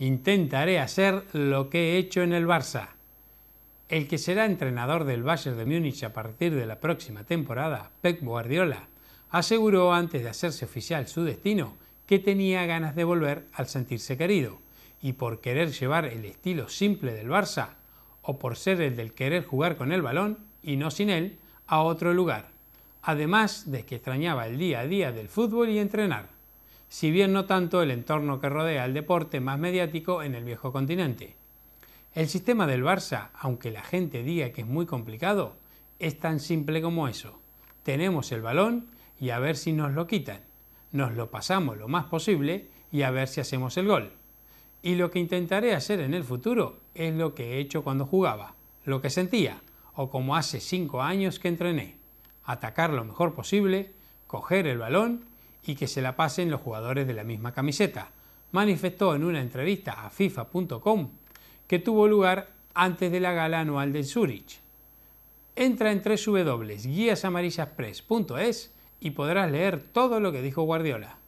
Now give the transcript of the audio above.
intentaré hacer lo que he hecho en el Barça. El que será entrenador del Bayern de Múnich a partir de la próxima temporada, Pep Guardiola, aseguró antes de hacerse oficial su destino que tenía ganas de volver al sentirse querido, y por querer llevar el estilo simple del Barça, o por ser el del querer jugar con el balón y no sin él, a otro lugar, además de que extrañaba el día a día del fútbol y entrenar si bien no tanto el entorno que rodea al deporte más mediático en el viejo continente. El sistema del Barça, aunque la gente diga que es muy complicado, es tan simple como eso. Tenemos el balón y a ver si nos lo quitan. Nos lo pasamos lo más posible y a ver si hacemos el gol. Y lo que intentaré hacer en el futuro es lo que he hecho cuando jugaba, lo que sentía, o como hace cinco años que entrené. Atacar lo mejor posible, coger el balón y que se la pasen los jugadores de la misma camiseta. Manifestó en una entrevista a FIFA.com que tuvo lugar antes de la gala anual del Zurich. Entra en www.guiasamarillaspress.es y podrás leer todo lo que dijo Guardiola.